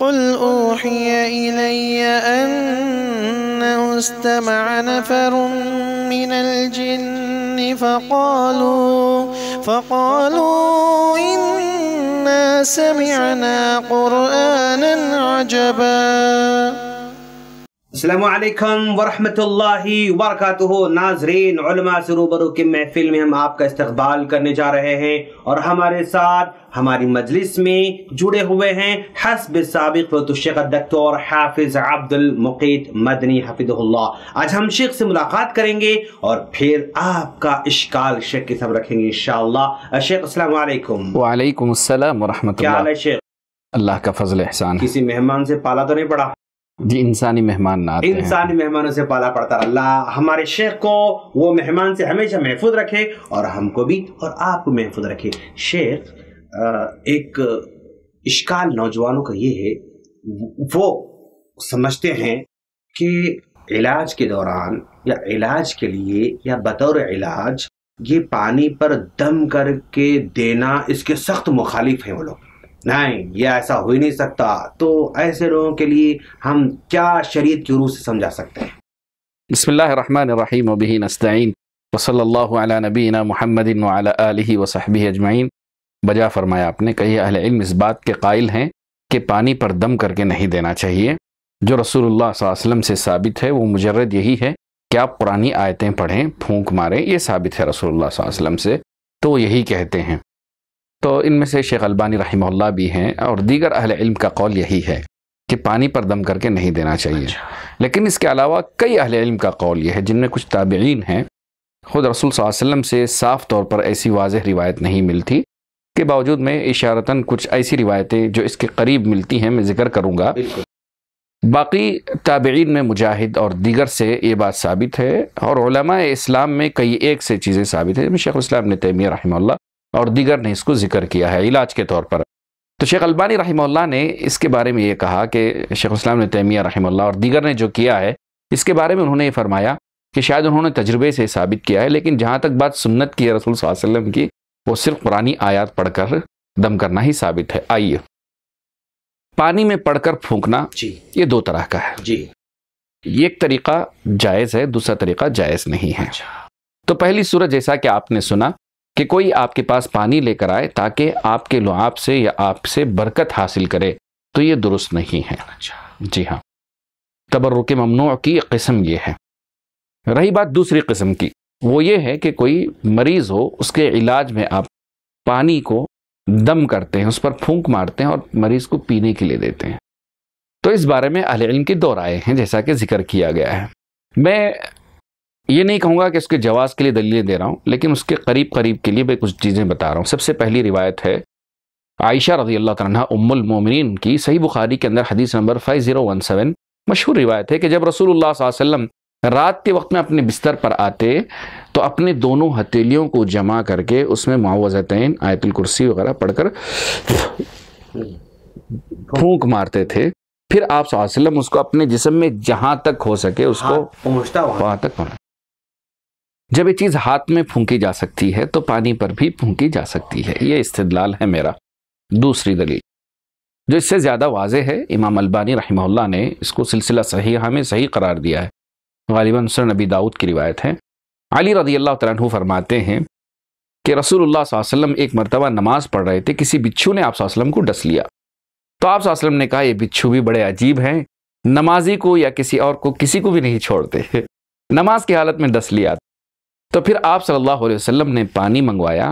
قل أوحي إلي أنه استمع نفر من الجن فقالوا فقالوا إنا سمعنا قرآنا عجبا अल्लाम वरहमतुल्लाहि वरक नाजरीन उलमा से रूबरू की महफिल में हम आपका इस्तकबाल करने जा रहे हैं और हमारे साथ हमारी मजलिस में जुड़े हुए हैं हसब सबक डॉक्टर हाफिज अब्दुल मुकीत मदनी हफिद आज हम शेख से मुलाकात करेंगे और फिर आपका इश्काल शेख के सब रखेंगे इनशाला शेख अल्लाम वालेकुम क्या हाल है शेख अल्लाह का फजल एहसान किसी मेहमान से पाला तो नहीं पड़ा जी इंसानी मेहमान ना इंसानी मेहमानों से पाला पड़ता अल्लाह हमारे शेख को वो मेहमान से हमेशा महफूज रखे और हमको भी और आपको महफूज रखे शेख एक इश्काल नौजवानों का ये है वो समझते हैं कि इलाज के दौरान या इलाज के लिए या बतौर इलाज ये पानी पर दम करके देना इसके सख्त मुखालिफ हैं वो लोग नहीं ये ऐसा हो ही नहीं सकता तो ऐसे लोगों के लिए हम क्या शरीत की रूह से समझा सकते हैं बसमीम वबी नस्तीन वसल नबीना महमद आलि वसहबी बजा फरमाया आपने कही अहल इस बात के कायल हैं कि पानी पर दम करके नहीं देना चाहिए जो रसूलुल्लाह वसल्लम से साबित है वो मुजरद यही है कि आप पुरानी आयतें पढ़ें फूंक मारें ये साबित है रसूलुल्लाह वसल्लम से तो यही कहते हैं तो इनमें से शेख अलबानी रही भी हैं और दीगर अहल इल्म का कौल यही है कि पानी पर दम करके नहीं देना चाहिए अच्छा। लेकिन इसके अलावा कई अहल इल्म का कौल यह है जिनमें कुछ ताबीन हैं खुद रसूल वसम से साफ़ तौर पर ऐसी वाजह रिवायत नहीं मिलती के बावजूद में इशारता कुछ ऐसी रिवायतें जो इसके करीब मिलती हैं मैं ज़िक्र करूँगा बाकी ताबीन में मुजाहिद और दीगर से ये बात साबित है और इस्लाम में कई एक से चीज़ें साबित है शेख इस्लाम ने तैमिया रहा और दीगर ने इसको ज़िक्र किया है इलाज के तौर पर तो शेख अलबानी रहीमल्ला ने इसके बारे में ये कहा कि शेख इस्लाम ने तैमिया रहीमल्ला और दीगर ने जो किया है इसके बारे में उन्होंने ये फरमाया कि शायद उन्होंने तजुर्बे से साबित किया है लेकिन जहाँ तक बात सुन्नत की है रसूल वसलम की वो सिर्फ पुरानी आयात पढ़कर दम करना ही साबित है आइए पानी में पढ़कर फूकना ये दो तरह का है जी एक तरीका जायज़ है दूसरा तरीका जायज़ नहीं है अच्छा। तो पहली सूरत जैसा कि आपने सुना कि कोई आपके पास पानी लेकर आए ताकि आपके लुआब से या आपसे बरकत हासिल करे तो ये दुरुस्त नहीं है अच्छा जी हाँ के ममनू की कस्म ये है रही बात दूसरी कस्म की वो ये है कि कोई मरीज़ हो उसके इलाज में आप पानी को दम करते हैं उस पर फूंक मारते हैं और मरीज़ को पीने के लिए देते हैं तो इस बारे में अहिल की दो राय हैं जैसा कि जिक्र किया गया है मैं ये नहीं कहूँगा कि उसके जवाब के लिए दलीलें दे रहा हूँ लेकिन उसके करीब करीब के लिए मैं कुछ चीज़ें बता रहा हूँ सबसे पहली रिवायत है आयशा रजी अल्लाह तह मोमिन की सही बुखारी के अंदर हदीस number five zero one seven मशहूर रिवायत है कि जब रसूलुल्लाह वसल्लम रात के वक्त में अपने बिस्तर पर आते तो अपने दोनों हथेलियों को जमा करके उसमें मुआवजैन आयतुल कुर्सी वगैरह पढ़कर फूंक मारते थे फिर आप उसको अपने जिसम में जहाँ तक हो सके उसको हाँ, पहुंचता वहाँ तक पहुँच जब ये चीज़ हाथ में फूंकी जा सकती है तो पानी पर भी फूंकी जा सकती है ये इस्तेदलाल है मेरा दूसरी दलील जो इससे ज़्यादा वाज है इमाम अलबानी रहमल्ला ने इसको सिलसिला सही हमें सही करार दिया है गालिबा सर नबी दाऊद की रिवायत है अली रदी अल्लाह फरमाते हैं कि रसूल वसल्लम एक मरतबा नमाज़ पढ़ रहे थे किसी बिच्छू ने आप वसल्लम को डस लिया तो आप वसल्लम ने कहा ये बिच्छू भी बड़े अजीब हैं नमाजी को या किसी और को किसी को भी नहीं छोड़ते नमाज की हालत में डस लिया तो फिर आप सल्लल्लाहु अलैहि वसल्लम ने पानी मंगवाया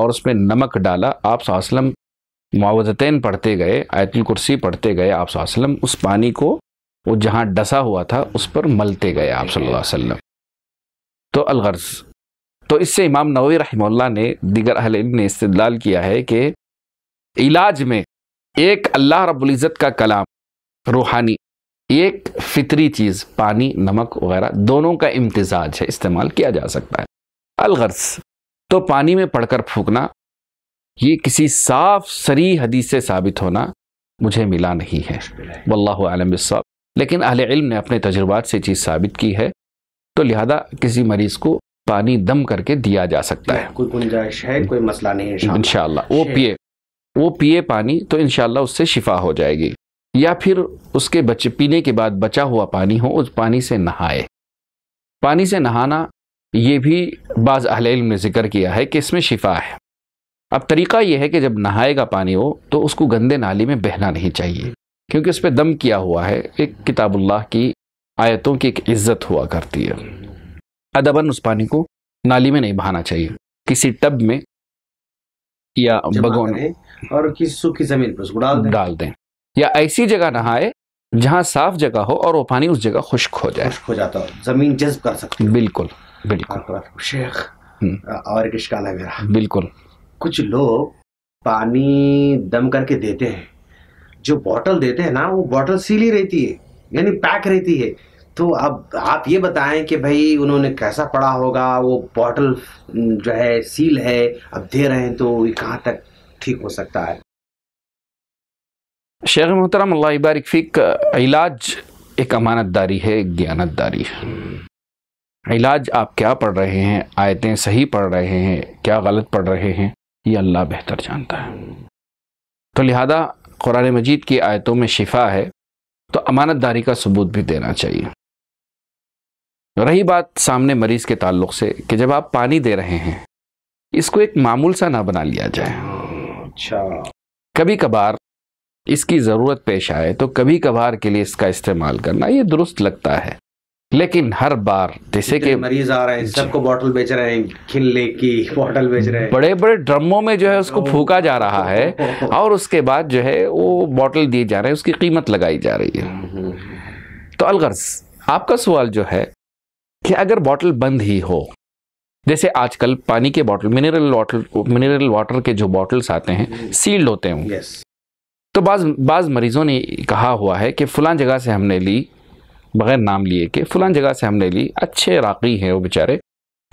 और उसमें नमक डाला आप वसल्लम मुआवजतैन पढ़ते गए आयतुल कुर्सी पढ़ते गए आप वसल्लम उस पानी को वो जहाँ डसा हुआ था उस पर मलते गए आप सल्लल्लाहु अलैहि वसल्लम तो अलगर्ज तो इससे इमाम नवी रहमल्ला ने दिगर अहल ने इस्तलाल किया है कि इलाज में एक अल्लाह रब्ज़त का कलाम रूहानी एक फितरी चीज़ पानी नमक वगैरह दोनों का इम्तजाज है इस्तेमाल किया जा सकता है अलगर्स तो पानी में पड़कर फूकना ये किसी साफ सरी हदीस से साबित होना मुझे मिला नहीं है वल्लाहु आलम साहब लेकिन अहले इल्म ने अपने तजुर्बात से चीज़ साबित की है तो लिहाजा किसी मरीज़ को पानी दम करके दिया जा सकता है कोई गुंजाइश है कोई मसला नहीं है इन वो पिए वो पिए पानी तो इनशाला उससे शिफा हो जाएगी या फिर उसके बच्चे पीने के बाद बचा हुआ पानी हो उस पानी से नहाए पानी से नहाना ये भी बाज़ अहल ने ज़िक्र किया है कि इसमें शिफा है अब तरीका यह है कि जब नहाएगा पानी हो तो उसको गंदे नाली में बहना नहीं चाहिए क्योंकि उस पर दम किया हुआ है एक किताबुल्लाह की आयतों की एक इज्जत हुआ करती है अदबन उस पानी को नाली में नहीं बहाना चाहिए किसी टब में या बगोन और किसी सूखी जमीन पर उसको डाल दें डाल दें या ऐसी जगह नहाए जहाँ साफ जगह हो और वो पानी उस जगह खुश्क हो जाए खुश्क हो जाता हो जमीन जज्ब कर सकते बिल्कुल बिल्कुल शेख हम्म। और इश्काल है मेरा बिल्कुल कुछ लोग पानी दम करके देते हैं जो बॉटल देते हैं ना वो बॉटल सीली रहती है यानी पैक रहती है तो अब आप ये बताएं कि भाई उन्होंने कैसा पड़ा होगा वो बॉटल हम्म, जो है सील है अब दे रहे हैं तो कहाँ तक ठीक हो सकता है शेख मोहतरम बारकफ़ीक इलाज एक अमानत दारी है एक ज्ञानत दारी है इलाज आप क्या पढ़ रहे हैं आयतें सही पढ़ रहे हैं क्या गलत पढ़ रहे हैं ये अल्लाह बेहतर जानता है तो लिहाजा कुरान मजीद की आयतों में शिफा है तो अमानत दारी का सबूत भी देना चाहिए रही बात सामने मरीज के ताल्लुक से कि जब आप पानी दे रहे हैं इसको एक मामूल सा ना बना लिया जाए अच्छा कभी कभार इसकी ज़रूरत पेश आए तो कभी कभार के लिए इसका इस्तेमाल करना ये दुरुस्त लगता है लेकिन हर बार जैसे कि मरीज आ रहे हैं सबको बोतल बेच रहे हैं खिले की बोतल बेच रहे हैं बड़े बड़े ड्रमों में जो है उसको फूका जा रहा है और उसके बाद जो है वो बोतल दिए जा रहे हैं उसकी कीमत लगाई जा रही है हम्म, हम्म, हम्म। तो अलगर्स आपका सवाल जो है कि अगर बोतल बंद ही हो जैसे आजकल पानी के bottle mineral water mineral water के जो बॉटल्स आते हैं सील्ड होते हैं तो बाज़ बाज़ मरीज़ों ने कहा हुआ है कि फ़लाँ जगह से हमने ली बग़ैर नाम लिए कि फ़लाँ जगह से हमने ली अच्छे राख़ी हैं वो बेचारे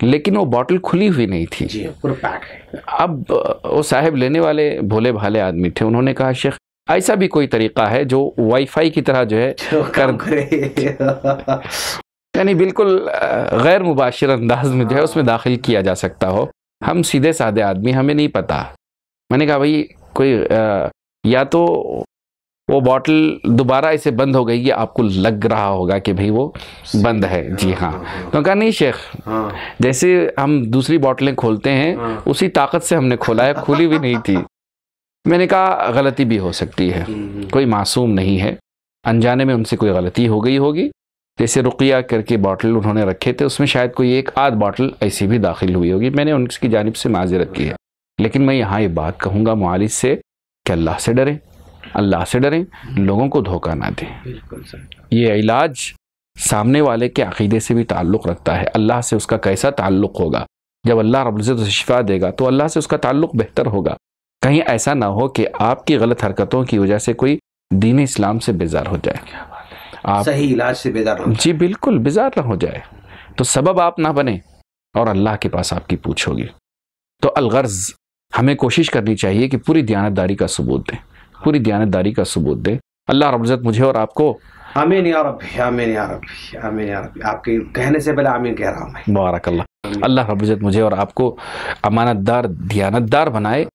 लेकिन वो बॉटल खुली हुई नहीं थी जी पैक है अब वो साहब लेने वाले भोले भाले आदमी थे उन्होंने कहा शेख ऐसा भी कोई तरीका है जो वाईफाई की तरह जो है जो कर यानी बिल्कुल गैर मुबाशर अंदाज में जो है उसमें दाखिल किया जा सकता हो हम सीधे साधे आदमी हमें नहीं पता मैंने कहा भाई कोई आ, या तो वो बॉटल दोबारा इसे बंद हो गई है आपको लग रहा होगा कि भाई वो बंद है जी हाँ तो कहा नहीं शेख हाँ। जैसे हम दूसरी बॉटलें खोलते हैं हाँ। उसी ताकत से हमने खोला है खुली भी नहीं थी मैंने कहा गलती भी हो सकती है हम्म, हम्म। कोई मासूम नहीं है अनजाने में उनसे कोई गलती हो गई होगी जैसे रुकिया करके बॉटल उन्होंने रखे थे उसमें शायद कोई एक आध बॉटल ऐसी भी दाखिल हुई होगी मैंने उनकी जानब से माजरत की है लेकिन मैं यहाँ ये बात कहूँगा मालिश से कि अल्लाह से डरें अल्लाह से डरें लोगों को धोखा ना दें ये इलाज सामने वाले के अकीदे से भी ताल्लुक़ रखता है अल्लाह से उसका कैसा ताल्लुक़ होगा जब अल्लाह रब्ज़त शिफा देगा तो अल्लाह से उसका ताल्लुक़ बेहतर होगा कहीं ऐसा ना हो कि आपकी गलत हरकतों की वजह से कोई दीन इस्लाम से बेजार हो जाए आप सही इलाज से बेजार हो जी बिल्कुल बेजार ना हो जाए तो सबब आप ना बने और अल्लाह के पास आपकी पूछ होगी तो अलगर्ज हमें कोशिश करनी चाहिए कि पूरी दयानतदारी का सबूत दें पूरी दयानतदारी का सबूत दें अल्लाह रबज़त मुझे और आपको आमीन या रबी आमीन या रबी आमीन या रबी आपके कहने से पहले आमीन कह रहा हूँ मैं मुबारक अल्लाह अल्लाह रबज़त मुझे और आपको अमानतदार दयानतदार बनाए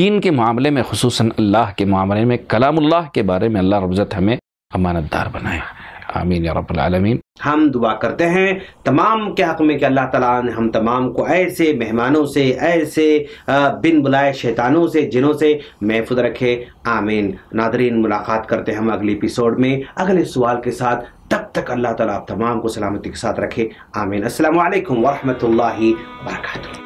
दीन के मामले में खसूस अल्लाह के मामले में कलामुल्लाह के बारे में अल्लाह रबज़त हमें अमानतदार बनाए आमीन आलमीन हम दुआ करते हैं तमाम के हक़ में कि अल्लाह ताला ने हम तमाम को ऐसे मेहमानों से ऐसे बिन बुलाए शैतानों से जिनों से महफूज रखे आमीन नादरीन मुलाकात करते हैं हम अगले एपिसोड में अगले सवाल के साथ तब तक अल्लाह ताला आप तमाम को सलामती के साथ रखे आमीन असलकम वरहमल वर्का